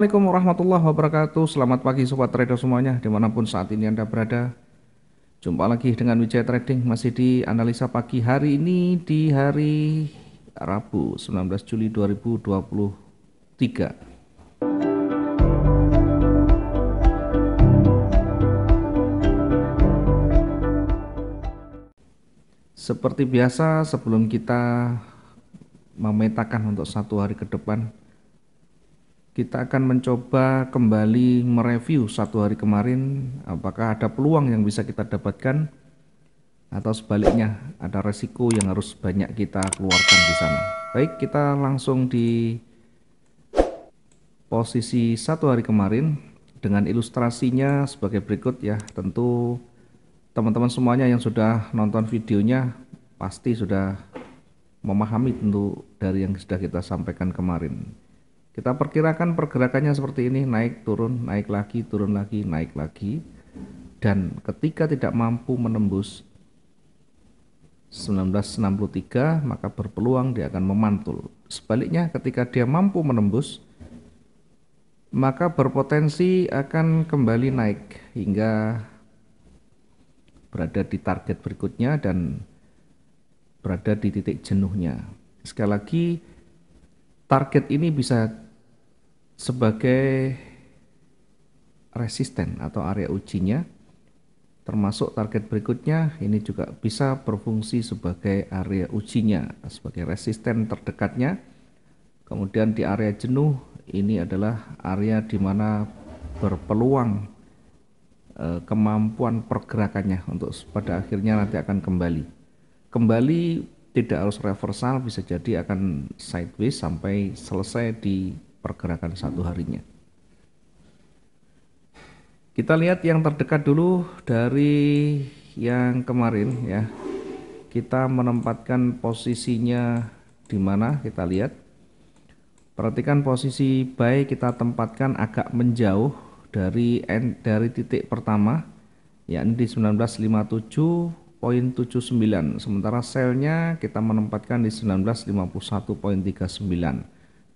Assalamualaikum warahmatullahi wabarakatuh Selamat pagi Sobat Trader semuanya Dimanapun saat ini Anda berada Jumpa lagi dengan Wijaya Trading Masih di analisa pagi hari ini Di hari Rabu 19 Juli 2023 Seperti biasa sebelum kita memetakan untuk satu hari ke depan kita akan mencoba kembali mereview satu hari kemarin apakah ada peluang yang bisa kita dapatkan atau sebaliknya ada resiko yang harus banyak kita keluarkan di sana baik kita langsung di posisi satu hari kemarin dengan ilustrasinya sebagai berikut ya tentu teman-teman semuanya yang sudah nonton videonya pasti sudah memahami tentu dari yang sudah kita sampaikan kemarin kita perkirakan pergerakannya seperti ini, naik turun, naik lagi, turun lagi, naik lagi. Dan ketika tidak mampu menembus 1963, maka berpeluang dia akan memantul. Sebaliknya, ketika dia mampu menembus, maka berpotensi akan kembali naik hingga berada di target berikutnya dan berada di titik jenuhnya. Sekali lagi, target ini bisa sebagai resisten atau area ujinya termasuk target berikutnya ini juga bisa berfungsi sebagai area ujinya sebagai resisten terdekatnya kemudian di area jenuh ini adalah area di mana berpeluang e, kemampuan pergerakannya untuk pada akhirnya nanti akan kembali kembali tidak harus reversal bisa jadi akan sideways sampai selesai di pergerakan satu harinya. Kita lihat yang terdekat dulu dari yang kemarin ya. Kita menempatkan posisinya di mana kita lihat. Perhatikan posisi buy kita tempatkan agak menjauh dari dari titik pertama yakni di 1957.79 sementara selnya kita menempatkan di 1951.39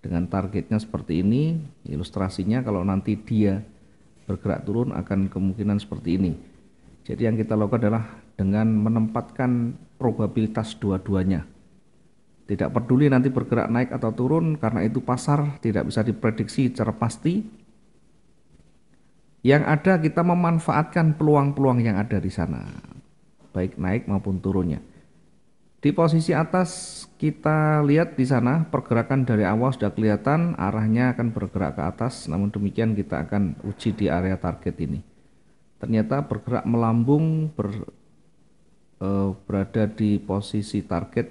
dengan targetnya seperti ini ilustrasinya kalau nanti dia bergerak turun akan kemungkinan seperti ini jadi yang kita lakukan adalah dengan menempatkan probabilitas dua-duanya tidak peduli nanti bergerak naik atau turun karena itu pasar tidak bisa diprediksi secara pasti yang ada kita memanfaatkan peluang-peluang yang ada di sana baik naik maupun turunnya di posisi atas kita lihat di sana pergerakan dari awal sudah kelihatan arahnya akan bergerak ke atas namun demikian kita akan uji di area target ini. Ternyata bergerak melambung ber, eh, berada di posisi target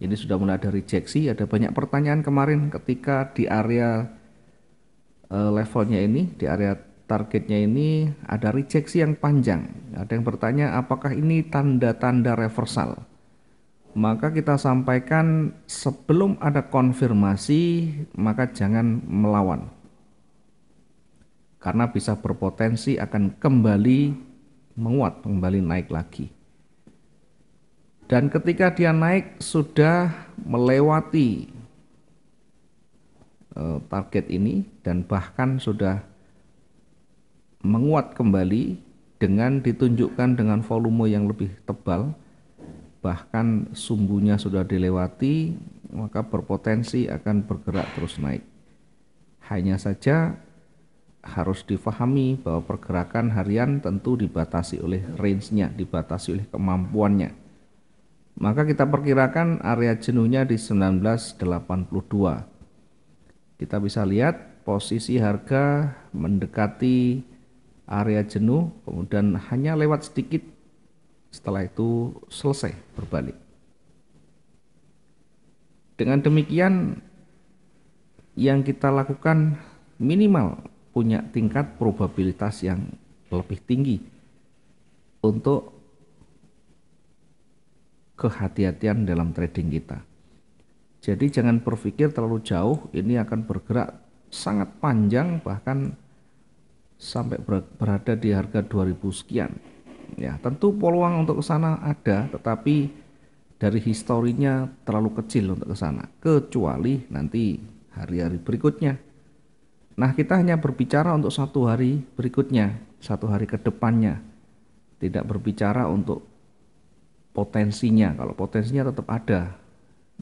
ini sudah mulai ada rejeksi ada banyak pertanyaan kemarin ketika di area eh, levelnya ini di area targetnya ini ada rejeksi yang panjang ada yang bertanya apakah ini tanda-tanda reversal maka kita sampaikan sebelum ada konfirmasi, maka jangan melawan. Karena bisa berpotensi akan kembali menguat, kembali naik lagi. Dan ketika dia naik sudah melewati e, target ini dan bahkan sudah menguat kembali dengan ditunjukkan dengan volume yang lebih tebal, bahkan sumbunya sudah dilewati maka berpotensi akan bergerak terus naik hanya saja harus difahami bahwa pergerakan harian tentu dibatasi oleh range-nya, dibatasi oleh kemampuannya. Maka kita perkirakan area jenuhnya di 1982. Kita bisa lihat posisi harga mendekati area jenuh, kemudian hanya lewat sedikit setelah itu selesai berbalik. Dengan demikian yang kita lakukan minimal punya tingkat probabilitas yang lebih tinggi untuk kehati-hatian dalam trading kita. Jadi jangan berpikir terlalu jauh ini akan bergerak sangat panjang bahkan sampai berada di harga 2000 sekian. Ya, tentu peluang untuk ke sana ada, tetapi dari historinya terlalu kecil untuk ke sana, kecuali nanti hari-hari berikutnya. Nah, kita hanya berbicara untuk satu hari berikutnya, satu hari ke depannya. Tidak berbicara untuk potensinya. Kalau potensinya tetap ada.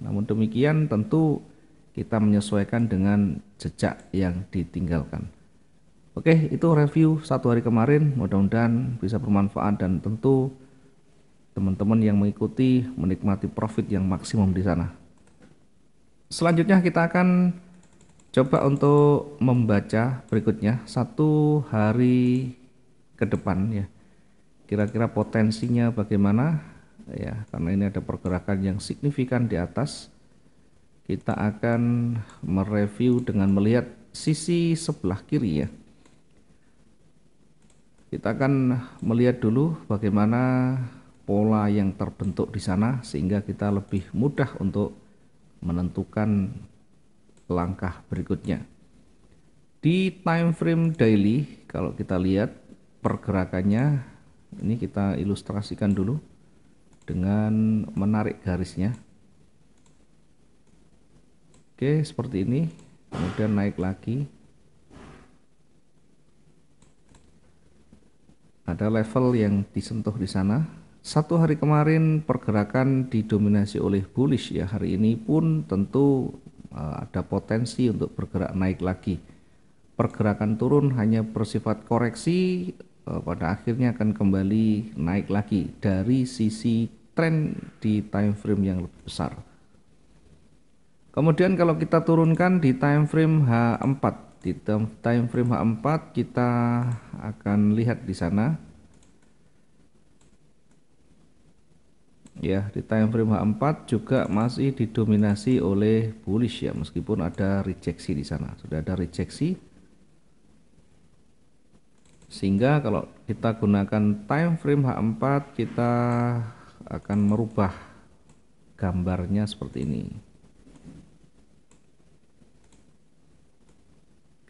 Namun demikian tentu kita menyesuaikan dengan jejak yang ditinggalkan. Oke, itu review satu hari kemarin. Mudah-mudahan bisa bermanfaat dan tentu teman-teman yang mengikuti menikmati profit yang maksimum di sana. Selanjutnya kita akan coba untuk membaca berikutnya satu hari ke depan ya. Kira-kira potensinya bagaimana? Ya, karena ini ada pergerakan yang signifikan di atas. Kita akan mereview dengan melihat sisi sebelah kiri ya. Kita akan melihat dulu bagaimana pola yang terbentuk di sana sehingga kita lebih mudah untuk menentukan langkah berikutnya. Di time frame daily, kalau kita lihat pergerakannya, ini kita ilustrasikan dulu dengan menarik garisnya. Oke, seperti ini. Kemudian naik lagi. ada level yang disentuh di sana. Satu hari kemarin pergerakan didominasi oleh bullish ya. Hari ini pun tentu e, ada potensi untuk bergerak naik lagi. Pergerakan turun hanya bersifat koreksi e, pada akhirnya akan kembali naik lagi dari sisi tren di time frame yang lebih besar. Kemudian kalau kita turunkan di time frame H4 di time frame H4 kita akan lihat di sana ya di time frame H4 juga masih didominasi oleh bullish ya meskipun ada rejeksi di sana sudah ada rejeksi sehingga kalau kita gunakan time frame H4 kita akan merubah gambarnya seperti ini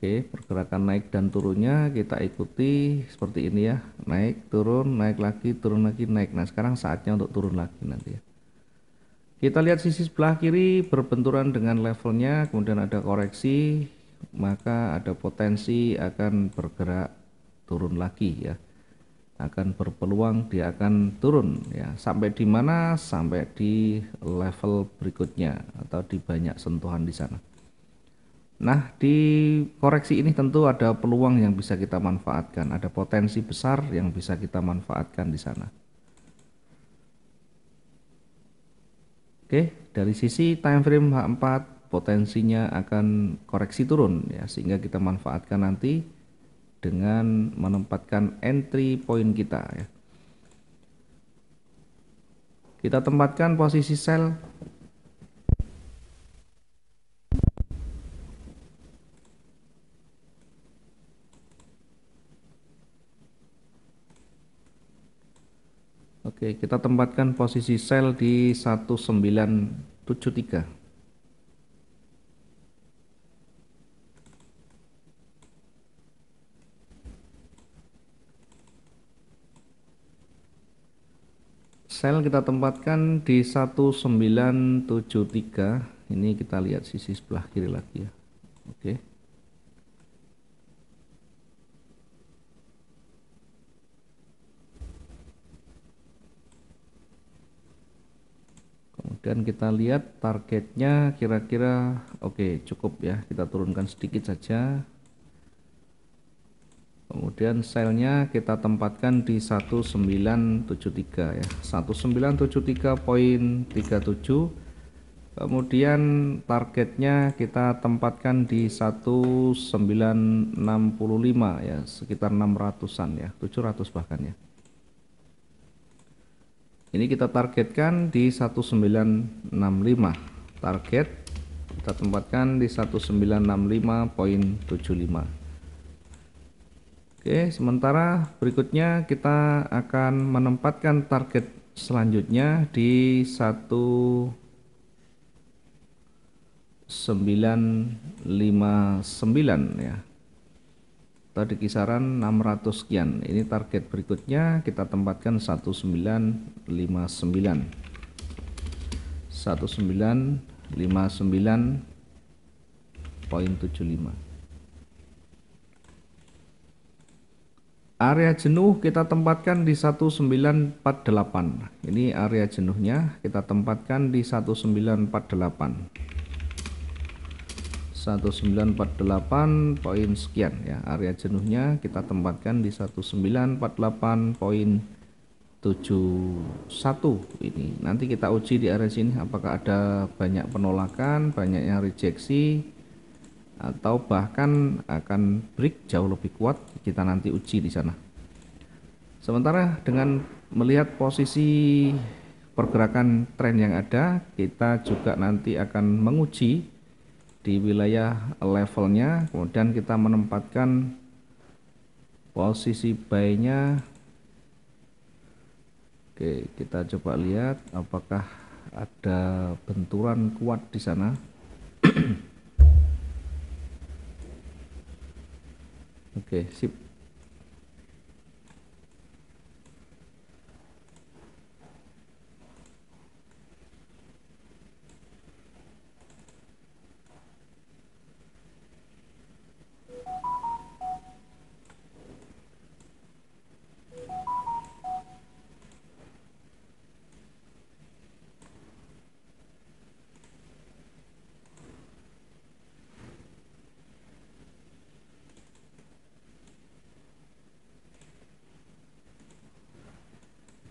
Oke, pergerakan naik dan turunnya kita ikuti seperti ini ya. Naik, turun, naik lagi, turun lagi, naik. Nah, sekarang saatnya untuk turun lagi nanti ya. Kita lihat sisi sebelah kiri berbenturan dengan levelnya, kemudian ada koreksi, maka ada potensi akan bergerak turun lagi ya. Akan berpeluang dia akan turun ya. Sampai di mana? Sampai di level berikutnya atau di banyak sentuhan di sana. Nah, di koreksi ini tentu ada peluang yang bisa kita manfaatkan, ada potensi besar yang bisa kita manfaatkan di sana. Oke, dari sisi time frame H4 potensinya akan koreksi turun ya, sehingga kita manfaatkan nanti dengan menempatkan entry point kita ya. Kita tempatkan posisi sell. Oke, kita tempatkan posisi sel di 1973. Sel kita tempatkan di 1973. Ini kita lihat sisi sebelah kiri lagi ya. dan kita lihat targetnya kira-kira oke okay, cukup ya kita turunkan sedikit saja kemudian selnya kita tempatkan di 1973 ya 1973.37 kemudian targetnya kita tempatkan di 1965 ya sekitar 600an ya 700 bahkan ya ini kita targetkan di 1965 target kita tempatkan di 1965.75 Oke sementara berikutnya kita akan menempatkan target selanjutnya di 1959 ya tadi di kisaran 600 sekian. Ini target berikutnya kita tempatkan 1959. 1959. 75. Area jenuh kita tempatkan di 1948. Ini area jenuhnya kita tempatkan di 1948. 1948 poin sekian ya area jenuhnya kita tempatkan di 1948 poin 71 ini nanti kita uji di area sini apakah ada banyak penolakan banyak yang rejeksi atau bahkan akan break jauh lebih kuat kita nanti uji di sana sementara dengan melihat posisi pergerakan tren yang ada kita juga nanti akan menguji di wilayah levelnya kemudian kita menempatkan posisi buy-nya Oke kita coba lihat apakah ada benturan kuat di sana Oke sip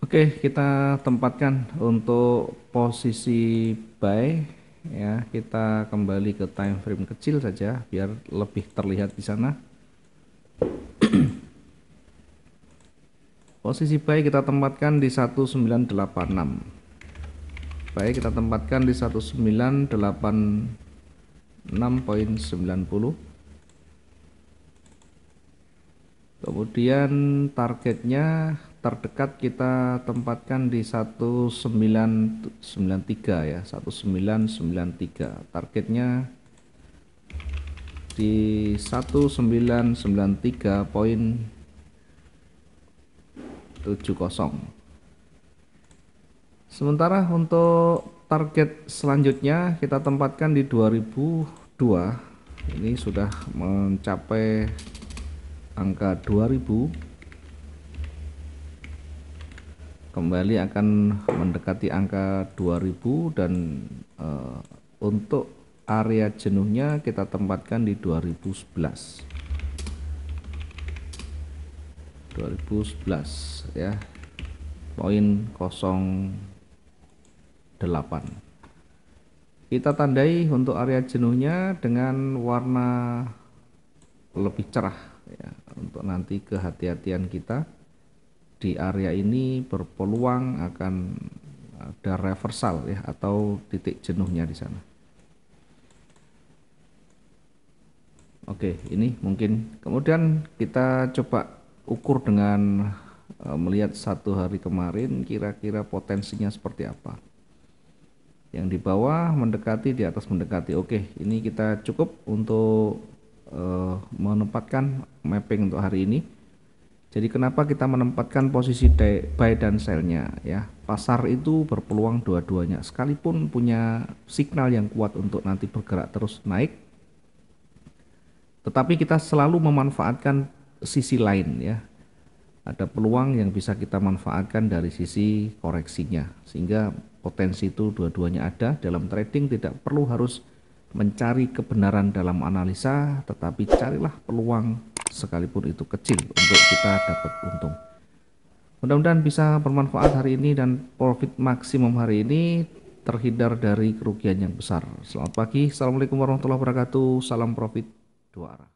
Oke, kita tempatkan untuk posisi buy ya. Kita kembali ke time frame kecil saja biar lebih terlihat di sana. posisi buy kita tempatkan di 1986. Buy kita tempatkan di 1986.90. Kemudian targetnya terdekat kita tempatkan di 1993 ya 1993 targetnya di 1993 poin 70 sementara untuk target selanjutnya kita tempatkan di 2002 ini sudah mencapai angka 2000 kembali akan mendekati angka 2000 dan e, untuk area jenuhnya kita tempatkan di 2011 2011 ya poin 08 kita tandai untuk area jenuhnya dengan warna lebih cerah ya, untuk nanti kehati-hatian kita di area ini berpeluang akan ada reversal ya atau titik jenuhnya di sana. Oke, ini mungkin kemudian kita coba ukur dengan e, melihat satu hari kemarin kira-kira potensinya seperti apa. Yang di bawah mendekati, di atas mendekati. Oke, ini kita cukup untuk e, menempatkan mapping untuk hari ini. Jadi kenapa kita menempatkan posisi buy dan sell-nya ya? Pasar itu berpeluang dua-duanya sekalipun punya signal yang kuat untuk nanti bergerak terus naik. Tetapi kita selalu memanfaatkan sisi lain ya. Ada peluang yang bisa kita manfaatkan dari sisi koreksinya sehingga potensi itu dua-duanya ada dalam trading tidak perlu harus mencari kebenaran dalam analisa tetapi carilah peluang sekalipun itu kecil untuk kita dapat untung. Mudah-mudahan bisa bermanfaat hari ini dan profit maksimum hari ini terhindar dari kerugian yang besar. Selamat pagi, Assalamualaikum warahmatullahi wabarakatuh, salam profit dua arah.